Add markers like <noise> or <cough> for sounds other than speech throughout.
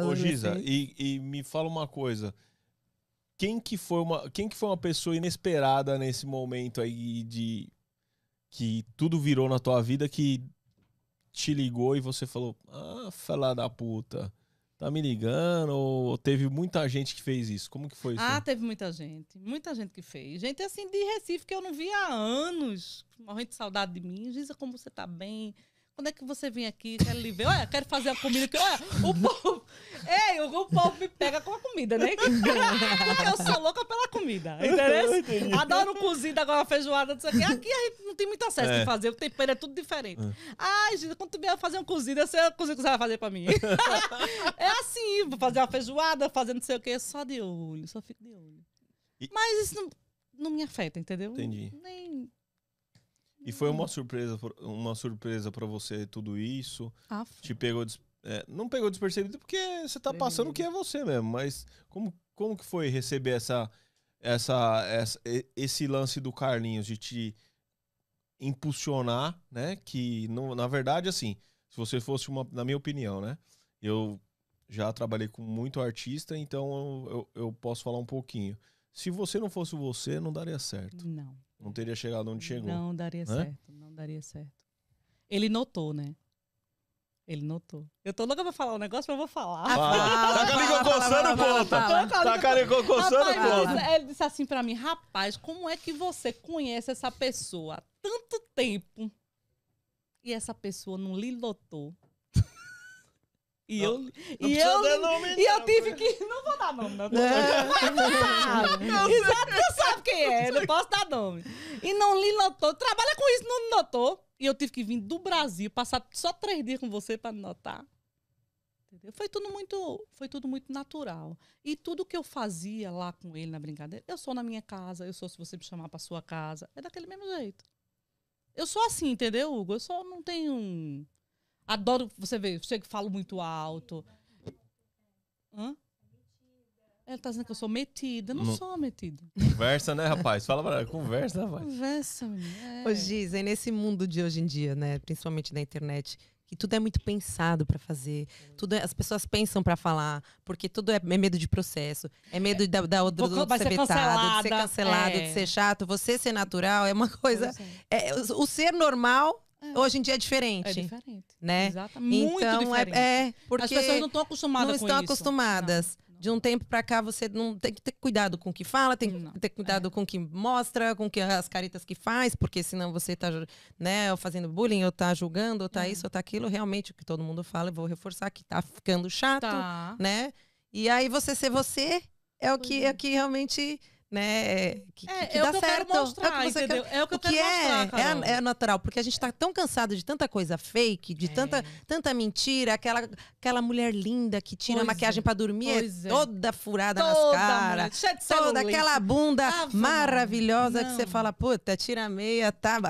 Ô, Giza, assim. e, e, me fala uma coisa. Quem que, foi uma, quem que foi uma pessoa inesperada nesse momento aí de que tudo virou na tua vida que te ligou e você falou: Ah, fala da puta, tá me ligando? Ou teve muita gente que fez isso? Como que foi isso? Ah, teve muita gente. Muita gente que fez. Gente assim de Recife que eu não via há anos, morrendo de saudade de mim. Giza, como você tá bem? Quando é que você vem aqui? Quero lhe ver. Olha, quero fazer a comida. Que, olha, o povo. Ei, o, povo me pega com a comida, né? Porque eu sou louca pela comida. Entendeu? Adoro cozida, agora feijoada, não sei o quê. Aqui a gente não tem muito acesso é. de fazer. O tempero é tudo diferente. É. Ai, gente, quando tu vier fazer uma cozida, você cozinha que você vai fazer pra mim. é assim, vou fazer uma feijoada, fazer não sei o quê, só de olho, só fico de olho. E... Mas isso não, não me afeta, entendeu? Entendi. Nem e foi uma surpresa, uma surpresa para você tudo isso? Aff. Ah, te pegou, é, não pegou despercebido porque você tá passando o que é você mesmo, mas como, como que foi receber essa, essa, essa esse lance do Carlinhos de te impulsionar, né? Que não, na verdade assim, se você fosse uma, na minha opinião, né? Eu já trabalhei com muito artista, então eu, eu, eu posso falar um pouquinho se você não fosse você, não daria certo. Não. Não teria chegado onde chegou. Não daria né? certo, não daria certo. Ele notou, né? Ele notou. Eu tô louca pra falar um negócio, mas eu vou falar. Ah, fala. Tá com a coçando, Tá com a coçando, Ele disse assim pra mim, rapaz, como é que você conhece essa pessoa há tanto tempo e essa pessoa não lhe notou e não, eu, não e, eu e eu tive que. <laughs> Não vou dar nome, não. não. sabe. <laughs> Exato, tu sabe quem é, não posso dar nome. E não lhe notou. Trabalha com isso, não notou. E eu tive que vir do Brasil, passar só três dias com você para notar. Entendeu? Foi tudo muito, foi tudo muito natural. E tudo que eu fazia lá com ele na brincadeira, eu sou na minha casa, eu sou se você me chamar para sua casa, é daquele mesmo jeito. Eu sou assim, entendeu, Hugo? Eu só não tenho Adoro, você ver eu chego e falo muito alto. Hã? Ela tá dizendo que eu sou metida. Não, Não. sou metida. Conversa, né, rapaz? Fala pra ela, conversa, rapaz. Conversa, menina. É. Ô, Giz, é nesse mundo de hoje em dia, né? Principalmente na internet, que tudo é muito pensado para fazer. Tudo é- as pessoas pensam para falar, porque tudo é, é medo de processo, é medo da, da outra do ser ser vetado, de ser cancelado, é. de ser é. chato. Você ser natural é uma coisa. é, o, o ser normal é. Hoje em dia é diferente. É diferente. Né? Exatamente. Então, Muito é- diferente. É, é porque As pessoas não estão acostumadas Não estão isso. acostumadas. Não, não. De um tempo para cá, você não tem que ter cuidado com o que fala, tem não. que ter cuidado é. com o que mostra, com que as caretas que faz, porque senão você está né, fazendo bullying, ou está julgando, ou está é. isso, ou está aquilo. Realmente, o que todo mundo fala, eu vou reforçar que está ficando chato, tá. né? E aí você ser você é o que, é, é o que realmente né? Que, é, que é dá que certo. mostrar, é o que entendeu? Quer, é o que eu o quero é, mostrar, é, é, natural, porque a gente tá tão cansado de tanta coisa fake, de é. tanta, tanta mentira, aquela, aquela mulher linda que tira pois a maquiagem é. para dormir toda furada toda nas caras. Toda aquela bunda ah, maravilhosa não. que você fala, puta, tira a meia, tá ah,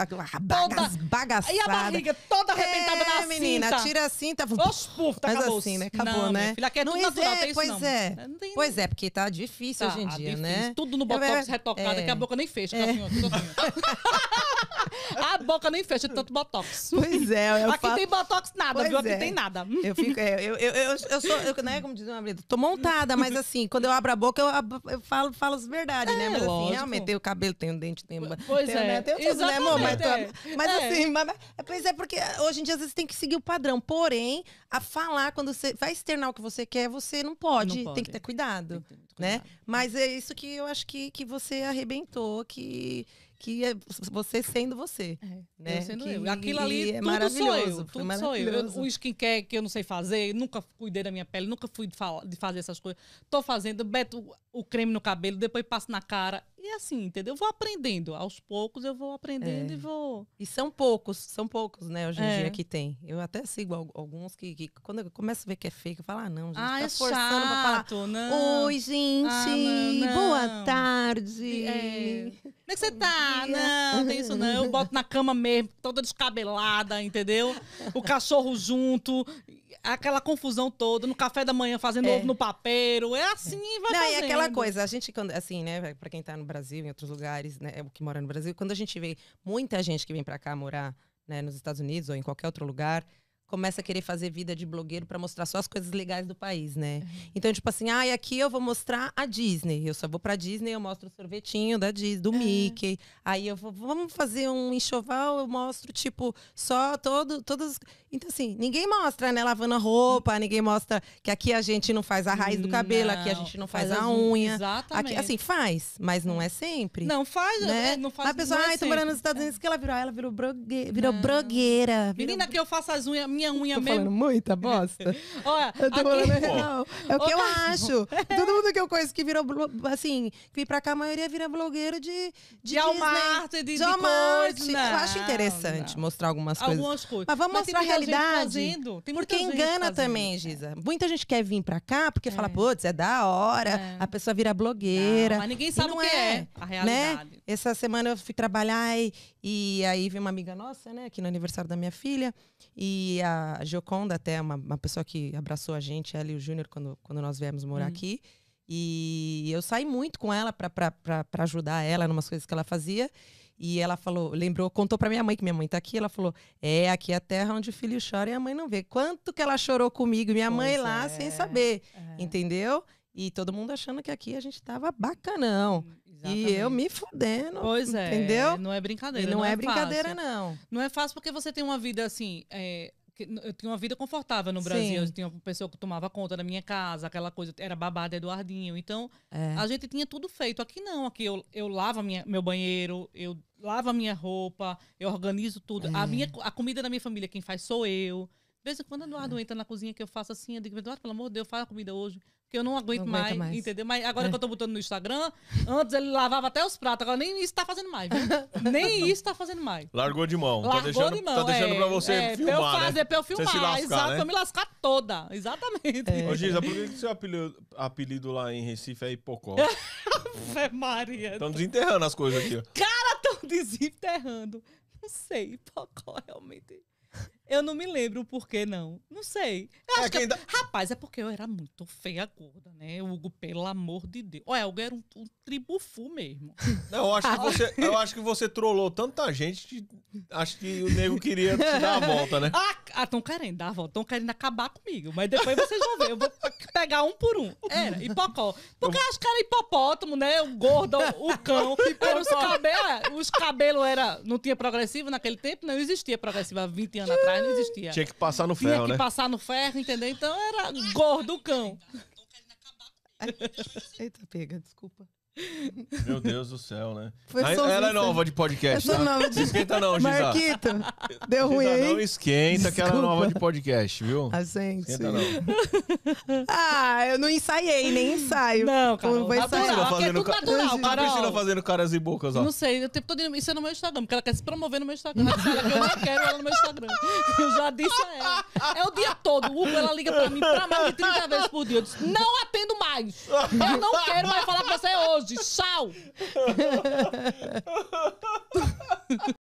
bagas, bagaçada. E a barriga toda arrebentada na menina, cinta. tira a cinta. Oxe, puf, tá Mas acabou. assim, né? Acabou, não, né? Filha, aqui é não natural, é, pois é. Pois é, porque tá difícil tá, hoje em dia, né? Tudo no botox retocada é. que a é. boca nem fecha. É. Assim, <laughs> a boca nem fecha de tanto botox. Pois é. Aqui falo... tem botox nada, pois viu? Aqui é. tem nada. Eu fico, é, eu, eu, eu, eu sou, eu, né, como diz meu marido, tô montada, mas assim, quando eu abro a boca, eu, eu falo, falo as verdades, né? É, mas assim, lógico. assim, realmente, tenho cabelo, tenho dente, tenho... Pois tenho, é. Né? Tenho tudo, né, amor? Mas, tô, mas assim, mas, pois é, porque ah, hoje em dia, às vezes, tem que seguir o padrão. Porém, a falar, quando você vai externar o que você quer, você não pode. Não pode. Tem que ter né? cuidado. né? Mas é isso que eu acho que que, você arrebentou, que, que é você sendo você. É, né? Eu sendo que, eu. Aquilo ali é tudo maravilhoso. Sou eu, tudo sou eu. O skincare que eu não sei fazer, nunca cuidei da minha pele, nunca fui de, de fazer essas coisas. Tô fazendo, beto o creme no cabelo, depois passo na cara. E assim, entendeu? Eu vou aprendendo. Aos poucos eu vou aprendendo é. e vou. E são poucos, são poucos, né, hoje em é. dia que tem. Eu até sigo alguns que, que quando eu começo a ver que é fake, eu falo, ah, não, gente, ah, tá é forçando chato, falar. Não. Oi, ah, gente, ah, não, não. boa tarde. É. Como é que você tá? Não, tem isso não. Eu boto na cama mesmo, toda descabelada, entendeu? O cachorro junto aquela confusão toda, no café da manhã fazendo é. ovo no papeiro, é assim e vai Não, fazendo. é aquela coisa, a gente, assim, né, para quem tá no Brasil, em outros lugares, né, o que mora no Brasil, quando a gente vê muita gente que vem para cá morar, né, nos Estados Unidos ou em qualquer outro lugar, começa a querer fazer vida de blogueiro para mostrar só as coisas legais do país, né? Uhum. Então, tipo assim, ah, e aqui eu vou mostrar a Disney. Eu só vou pra Disney, eu mostro o sorvetinho da Disney, do uhum. Mickey. Aí eu vou, vamos fazer um enxoval, eu mostro, tipo, só todo, todas. Então, assim, ninguém mostra, né, lavando a roupa, ninguém mostra que aqui a gente não faz a raiz do cabelo, não, aqui a gente não faz, faz a unha. Exatamente. Aqui, assim, faz, mas não é sempre. Não, faz, né? É, não faz, a pessoa, é ai, ah, é tô morando nos Estados Unidos, que ela virou, ela virou, brogue, virou blogueira. Menina, que eu faço as unhas. Minha minha unha Tô mesmo. falando muita bosta. Olha, <laughs> eu tô aqui... falando real. É o que Ô, eu tá... acho. <laughs> Todo mundo que eu conheço que virou, assim, que vem pra cá, a maioria vira blogueiro de De Walmart, de, de, Eu acho interessante não. mostrar algumas coisas. Algumas coisas. Mas vamos Mas mostrar a realidade. Fazendo, porque engana fazendo, também, é. Giza. É. Muita gente quer vir pra cá porque é. fala, putz, é da hora, é. a pessoa vira blogueira. Não, mas ninguém sabe o que é, é a né? realidade. Né? Essa semana eu fui trabalhar e, e aí vem uma amiga nossa, né, aqui no aniversário da minha filha, e a Gioconda, até uma, uma pessoa que abraçou a gente, ela e o Júnior, quando, quando nós viemos morar uhum. aqui. E eu saí muito com ela para ajudar ela em umas coisas que ela fazia. E ela falou, lembrou, contou para minha mãe que minha mãe tá aqui. Ela falou: É, aqui é a terra onde o filho chora e a mãe não vê. Quanto que ela chorou comigo, minha pois mãe lá é. sem saber, é. entendeu? E todo mundo achando que aqui a gente tava bacanão. Exatamente. Hum, e eu me fudendo. Pois é. Entendeu? Não é brincadeira. E não, não é, é, brincadeira, fácil. não. Não é fácil porque você tem uma vida assim. É, eu tinha uma vida confortável no Brasil. Sim. Eu tinha uma pessoa que tomava conta da minha casa, aquela coisa. Era babada Eduardinho. Então, é. a gente tinha tudo feito. Aqui não. Aqui eu, eu lavo minha, meu banheiro, eu lavo a minha roupa, eu organizo tudo. É. A, minha, a comida da minha família, quem faz sou eu. De vez em quando, Eduardo é. entra na cozinha que eu faço assim, eu digo, Eduardo, pelo amor de Deus, faz a comida hoje. Porque eu não aguento não mais, mais, entendeu? Mas agora é. que eu tô botando no Instagram, antes ele lavava até os pratos, agora nem isso tá fazendo mais, viu? nem <laughs> isso tá fazendo mais. Largou de mão. Largou tá deixando, de mão. Tá deixando é, pra você é, filmar. Pra eu fazer, né? pra eu filmar. Né? Lascar, né? exato, né? pra eu me lascar toda. Exatamente. É. Ô, Giza, por que, seu apelido, apelido lá em Recife é Hipocó? Fé <laughs> Maria. Estão desenterrando as coisas aqui, ó. Cara, tão desenterrando. Não sei, Hipocó realmente. Eu não me lembro o porquê, não. Não sei. É que é que eu... Rapaz, é porque eu era muito feia gorda, né? O Hugo, pelo amor de Deus. Olha, o Hugo era um, um tribufu mesmo. Não, eu acho que você, eu acho que você trollou tanta gente que acho que o nego queria te dar a volta, né? Ah, estão ah, querendo dar a volta, estão querendo acabar comigo. Mas depois vocês vão ver. Eu vou pegar um por um. Era, hipocó. Porque eu... acho que era hipopótamo, né? O gordo, o cão. Era os cabelos os cabelos era, não tinha progressivo naquele tempo, não existia progressivo há 20 anos atrás, não existia. Tinha que passar no ferro, né? Tinha que passar no ferro, entendeu? Então era gordo cão. Eita, pega, desculpa. Meu Deus do céu, né? Foi Aí, ela é nova de podcast. Eu tá? nova de... Esquenta não, Gisá. Marquito, deu ruim Gisá, Não esquenta Desculpa. que ela é nova de podcast, viu? Ah, gente. Esquenta não. ah, eu não ensaiei, nem ensaio. Não, cara. Não vou ensaiar. Natural, fazendo é tudo natural, Carol. Cristina fazendo caras e bocas, ó. Não sei, eu tempo todo Isso é no meu Instagram, porque ela quer se promover no meu Instagram. eu não quero ela no meu Instagram. Eu já disse a ela. É o dia todo. O Hugo, ela liga pra mim pra mais de 30 vezes por dia. Eu disse, não atendo mais mais. Eu não quero mais falar com você hoje. Tchau. <laughs>